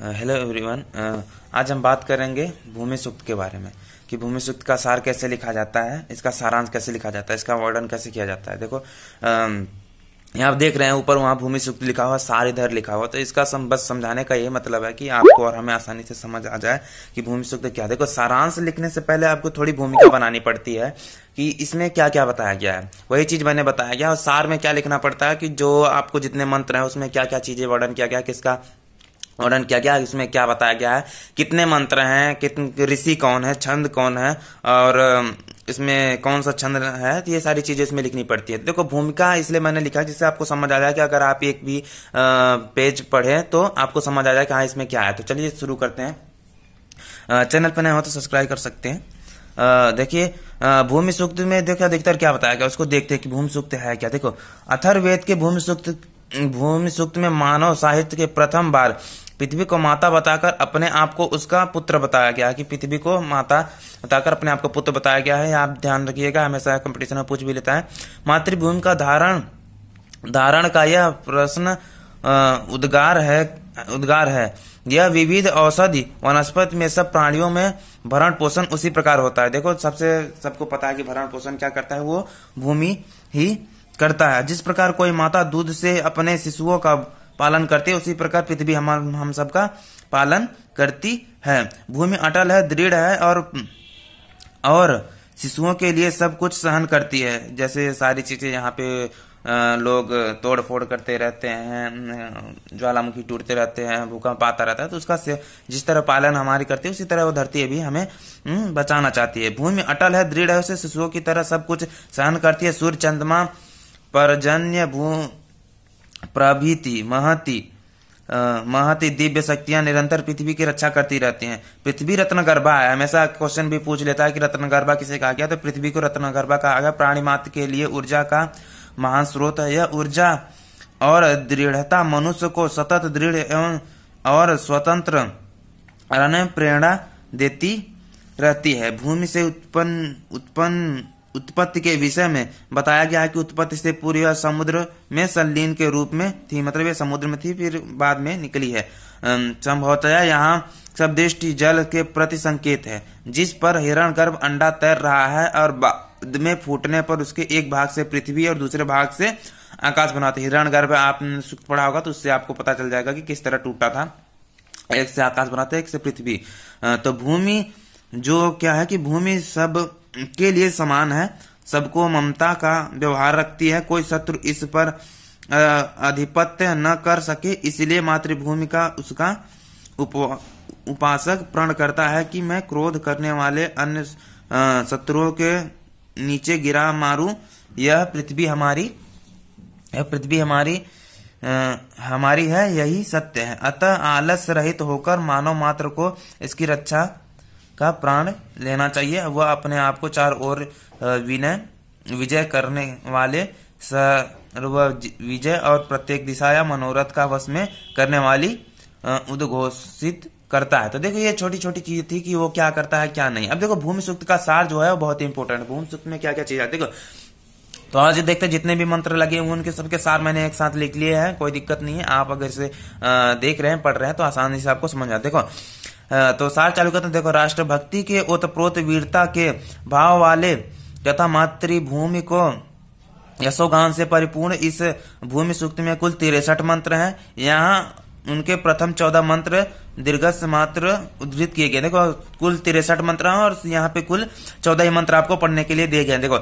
hello uh, everyone uh, आज हम बात करेंगे भूमि सूक्त के बारे में कि भूमि सूक्त का सार कैसे लिखा जाता है इसका सारांश कैसे लिखा जाता है इसका वर्णन कैसे किया जाता है देखो um, यहाँ आप देख रहे हैं ऊपर वहाँ भूमि सूक्त लिखा हुआ सार इधर लिखा हुआ तो इसका सम, बस समझाने का ये मतलब है कि आपको और हमें आसानी से समझ आ जाए कि भूमि सूक्त क्या है देखो सारांश लिखने से पहले आपको थोड़ी भूमिका बनानी पड़ती है कि इसमें क्या क्या बताया गया है वही चीज मैंने बताया गया और सार में क्या लिखना पड़ता है कि जो आपको जितने मंत्र है उसमें क्या क्या चीजें वर्णन किया गया किसका वर्णन किया गया इसमें क्या बताया गया है कितने मंत्र हैं कितने ऋषि कौन है छंद कौन है और इसमें कौन सा छंद है तो ये सारी चीज़ें इसमें लिखनी पड़ती है देखो भूमिका इसलिए मैंने लिखा जिससे आपको समझ आ जाए कि अगर आप एक भी पेज पढ़े तो आपको समझ आ जाए कि हाँ इसमें क्या है तो चलिए शुरू करते हैं चैनल पर नए हो तो सब्सक्राइब कर सकते हैं देखिए भूमि सूक्त में देखो अधिकतर क्या बताया गया उसको देखते हैं कि भूमि सूक्त है क्या देखो अथर्वेद के भूमि सूक्त भूमि सूक्त में मानव साहित्य के प्रथम बार पृथ्वी को माता बताकर अपने आप को उसका पुत्र बताया गया है कि पृथ्वी को माता बताकर अपने आप को पुत्र बताया गया है आप ध्यान रखिएगा हमेशा कंपटीशन में पूछ भी लेता है मातृभूमि का धारण धारण का यह प्रश्न उद्गार है उद्गार है यह विविध औषधि वनस्पति में सब प्राणियों में भरण पोषण उसी प्रकार होता है देखो सबसे सबको पता है कि भरण पोषण क्या करता है वो भूमि ही करता है जिस प्रकार कोई माता दूध से अपने शिशुओं का पालन करते हैं उसी प्रकार पृथ्वी हम हम सबका पालन करती है भूमि अटल है दृढ़ है और और शिशुओं के लिए सब कुछ सहन करती है जैसे सारी चीजें यहाँ पे लोग तोड़ फोड़ करते रहते हैं ज्वालामुखी टूटते रहते हैं भूकंप आता रहता है तो उसका जिस तरह पालन हमारी करती है उसी तरह वो धरती भी हमें हम्म, बचाना चाहती है भूमि अटल है दृढ़ है उसे शिशुओं की तरह सब कुछ सहन करती है सूर्य चंद्रमा परजन्य भू प्रभृति महति महति दिव्य शक्तियां निरंतर पृथ्वी की रक्षा करती रहती हैं पृथ्वी रत्न गर्भा है हमेशा क्वेश्चन भी पूछ लेता है कि रत्न गर्भा किसे कहा गया तो पृथ्वी को रत्न गर्भा कहा गया प्राणी मात्र के लिए ऊर्जा का महान स्रोत है यह ऊर्जा और दृढ़ता मनुष्य को सतत दृढ़ एवं और स्वतंत्र रहने प्रेरणा देती रहती है भूमि से उत्पन्न उत्पन्न उत्पत्ति के विषय में बताया गया है कि उत्पत्ति से पूर्व समुद्र में सलीन के रूप में थी मतलब ये समुद्र में थी फिर बाद में निकली है संभवतया यहाँ सब दृष्टि जल के प्रति संकेत है जिस पर हिरण गर्भ अंडा तैर रहा है और बाद में फूटने पर उसके एक भाग से पृथ्वी और दूसरे भाग से आकाश बनाते हिरण गर्भ आप पढ़ा होगा तो उससे आपको पता चल जाएगा कि किस तरह टूटा था एक से आकाश बनाते एक से पृथ्वी तो भूमि जो क्या है कि भूमि सब के लिए समान है सबको ममता का व्यवहार रखती है कोई शत्रु इस पर आधिपत्य न कर सके इसलिए मातृभूमि का उसका उपासक प्रण करता है कि मैं क्रोध करने वाले अन्य शत्रुओं के नीचे गिरा मारू यह पृथ्वी हमारी यह पृथ्वी हमारी आ, हमारी है यही सत्य है अतः आलस रहित होकर मानव मात्र को इसकी रक्षा का प्राण लेना चाहिए वह अपने आप को चार ओर विनय विजय करने वाले सर्व विजय और प्रत्येक दिशा या मनोरथ का वश में करने वाली उद्घोषित करता है तो देखो ये छोटी छोटी चीज थी कि वो क्या करता है क्या नहीं अब देखो भूमि सूक्त का सार जो है वो बहुत इंपॉर्टेंट भूमि सूक्त में क्या क्या चीज है देखो तो आज देखते जितने भी मंत्र लगे हुए उनके सबके सार मैंने एक साथ लिख लिए हैं कोई दिक्कत नहीं है आप अगर इसे देख रहे हैं पढ़ रहे हैं तो आसानी से आपको समझ आ देखो तो सार चालू करते हैं देखो राष्ट्रभक्ति के ओतप्रोत वीरता के भाव वाले तथा मातृभूमि को यशोगान से परिपूर्ण इस भूमि सूक्त में कुल तिरसठ मंत्र हैं यहाँ उनके प्रथम चौदह मंत्र दीर्घस मात्र उद्धृत किए गए देखो कुल तिरसठ मंत्र और यहाँ पे कुल चौदह ही मंत्र आपको पढ़ने के लिए दिए गए देखो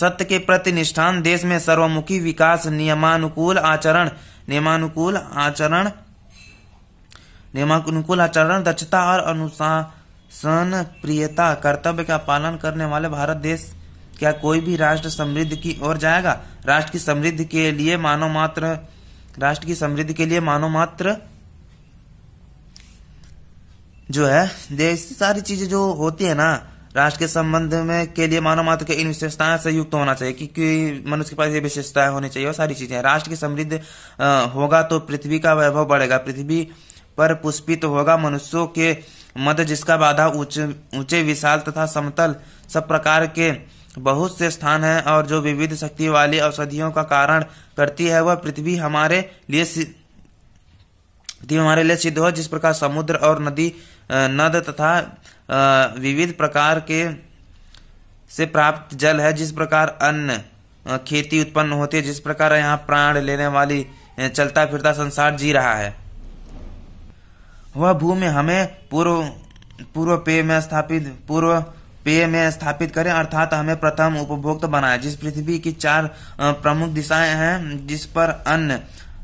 सत्य के प्रति निष्ठान देश में सर्वमुखी विकास नियमानुकूल आचरण नियमानुकूल आचरण नियमानुकूल आचरण दक्षता और अनुशासन प्रियता कर्तव्य का पालन करने वाले भारत देश क्या कोई भी राष्ट्र समृद्ध की ओर जाएगा राष्ट्र की समृद्धि के लिए मानव मात्र राष्ट्र की समृद्धि के लिए मानव मात्र जो है देश सारी चीजें जो होती है ना राष्ट्र के संबंध में के लिए मानव मात्र के इन विशेषताएं से युक्त होना चाहिए क्योंकि मनुष्य के पास ये विशेषताएं होनी चाहिए और सारी चीजें राष्ट्र की समृद्ध होगा तो पृथ्वी का वैभव बढ़ेगा पृथ्वी पर पुष्पित होगा मनुष्यों के मध्य जिसका बाधा ऊंचे विशाल तथा समतल सब प्रकार के बहुत से स्थान है और जो विविध शक्ति वाली औषधियों का कारण करती है वह पृथ्वी हमारे लिए हमारे लिए सिद्ध हो जिस प्रकार समुद्र और नदी नद तथा विविध प्रकार के से प्राप्त जल है जिस प्रकार अन्न खेती उत्पन्न होती है जिस प्रकार यहाँ प्राण लेने वाली चलता फिरता संसार जी रहा है वह भूमि हमें पूर्व पूर्व पेय में स्थापित पूर्व पेय में स्थापित करें अर्थात हमें प्रथम उपभोक्ता बनाए जिस पृथ्वी की चार प्रमुख दिशाएं हैं जिस पर अन्न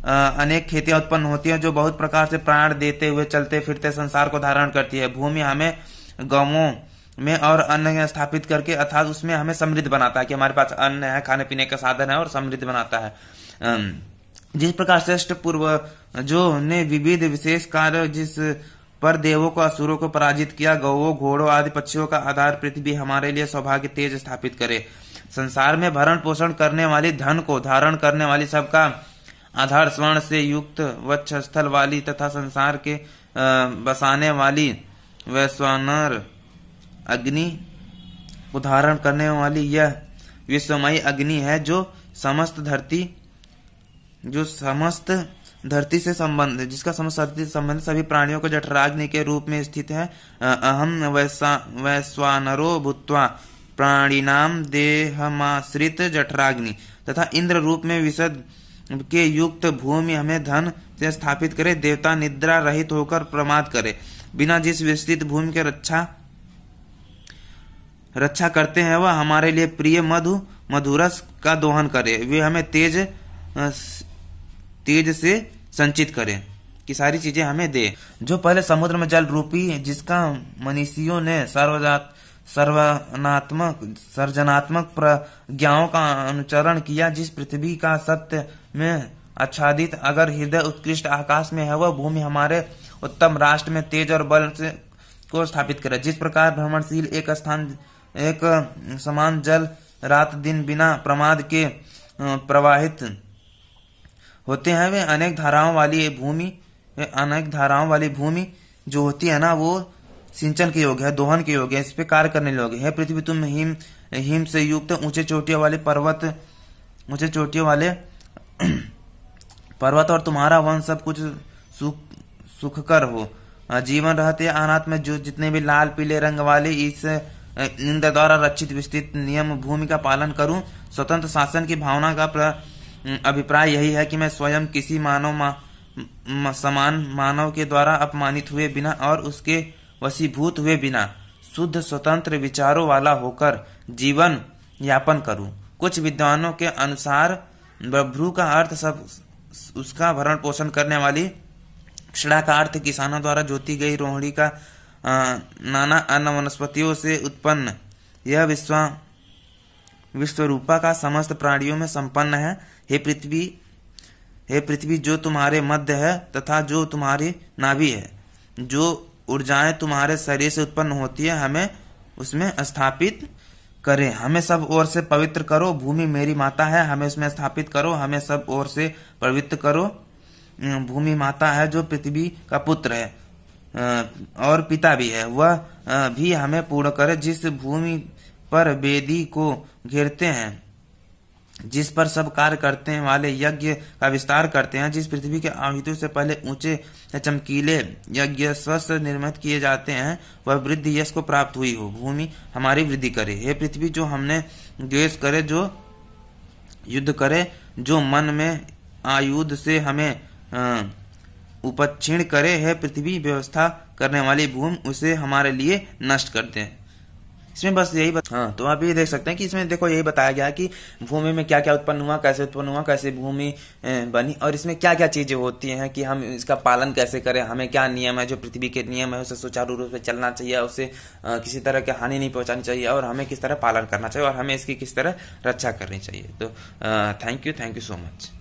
अनेक खेतियां उत्पन्न होती हैं जो बहुत प्रकार से प्राण देते हुए चलते फिरते संसार को धारण करती है भूमि हमें गांवों में और अन्न स्थापित करके अर्थात उसमें हमें समृद्ध बनाता है कि हमारे पास अन्न है खाने पीने का साधन है और समृद्ध बनाता है जिस प्रकार श्रेष्ठ पूर्व जो ने विविध विशेष कार्य जिस पर देवों को असुरों को पराजित किया गौों घोड़ों आदि पक्षियों का आधार पृथ्वी हमारे लिए सौभाग्य तेज स्थापित करे संसार में भरण पोषण करने वाली धन को धारण करने वाली सबका आधार स्वर्ण से युक्त वक्षस्थल वाली तथा संसार के बसाने वाली वैश्वानर अग्नि उदाहरण करने वाली यह विश्वमयी अग्नि है जो समस्त धरती जो समस्त धरती से संबंध जिसका समस्त धरती से संबंध सभी प्राणियों को जठराग्नि के रूप में स्थित है अहम वैश्वानरो भूतवा प्राणिनाम देहमाश्रित जठराग्नि तथा इंद्र रूप में विशद के युक्त भूमि हमें धन से स्थापित करे देवता निद्रा रहित होकर प्रमाद करे बिना जिस विस्तृत भूमि के रक्षा रक्षा करते हैं वह हमारे लिए प्रिय मधु मधुरस का दोहन करे वे हमें तेज तेज से संचित करे कि सारी चीजें हमें दे जो पहले समुद्र में जल रूपी जिसका मनीषियों ने सर्वजात सर्वनात्मक सर्जनात्मक प्रज्ञाओं का अनुचरण किया जिस पृथ्वी का सत्य में आच्छादित अगर हृदय उत्कृष्ट आकाश में है वह भूमि हमारे उत्तम राष्ट्र में तेज और बल से को स्थापित करे जिस प्रकार भ्रमणशील एक स्थान एक समान जल रात दिन बिना प्रमाद के प्रवाहित होते हैं वे अनेक धाराओं वाली भूमि अनेक धाराओं वाली भूमि जो होती है ना वो सिंचन के योग्य है दोहन के योग्य है इस पे कार्य करने योग्य है पृथ्वी तुम हिम हिम से युक्त ऊंचे चोटियों वाले पर्वत ऊंचे चोटियों वाले पर्वत और तुम्हारा वन सब कुछ सुख सुखकर हो जीवन रहते अनाथ में जो जितने भी लाल पीले रंग वाले इस इंद्र द्वारा रक्षित विस्तृत नियम भूमि का पालन करूं स्वतंत्र शासन की भावना का अभिप्राय यही है कि मैं स्वयं किसी मानव मा, समान मानव के द्वारा अपमानित हुए बिना और उसके वसीभूत हुए बिना शुद्ध स्वतंत्र विचारों वाला होकर जीवन यापन करूं कुछ विद्वानों के अनुसार बभ्रू का अर्थ सब उसका भरण पोषण करने वाली क्षणा का अर्थ किसानों द्वारा जोती गई रोहड़ी का नाना अन्य वनस्पतियों से उत्पन्न यह विश्व विश्वरूपा का समस्त प्राणियों में संपन्न है हे पृथ्वी हे पृथ्वी जो तुम्हारे मध्य है तथा जो तुम्हारी नाभि है जो ऊर्जाएं तुम्हारे शरीर से उत्पन्न होती है हमें उसमें स्थापित करे हमें सब ओर से पवित्र करो भूमि मेरी माता है हमें उसमें स्थापित करो हमें सब ओर से पवित्र करो हम्म, भूमि माता है जो पृथ्वी का पुत्र है और पिता भी है वह भी हमें पूर्ण करे जिस भूमि पर वेदी को घेरते हैं जिस पर सब कार्य करते हैं वाले यज्ञ का विस्तार करते हैं जिस पृथ्वी के आहितु से पहले ऊंचे चमकीले यज्ञ स्वस्थ निर्मित किए जाते हैं वह वृद्धि यश को प्राप्त हुई हो भूमि हमारी वृद्धि करे हे पृथ्वी जो हमने द्वेष करे जो युद्ध करे जो मन में आयुध से हमें उपक्षीण करे है पृथ्वी व्यवस्था करने वाली भूमि उसे हमारे लिए नष्ट करते हैं इसमें बस यही बत... हाँ तो आप ये देख सकते हैं कि इसमें देखो यही बताया गया कि भूमि में क्या क्या उत्पन्न हुआ कैसे उत्पन्न हुआ कैसे भूमि बनी और इसमें क्या क्या चीज़ें होती हैं कि हम इसका पालन कैसे करें हमें क्या नियम है जो पृथ्वी के नियम है उसे सुचारू रूप से चलना चाहिए उसे किसी तरह की हानि नहीं पहुंचानी चाहिए और हमें किस तरह पालन करना चाहिए और हमें इसकी किस तरह रक्षा करनी चाहिए तो thank you thank you so much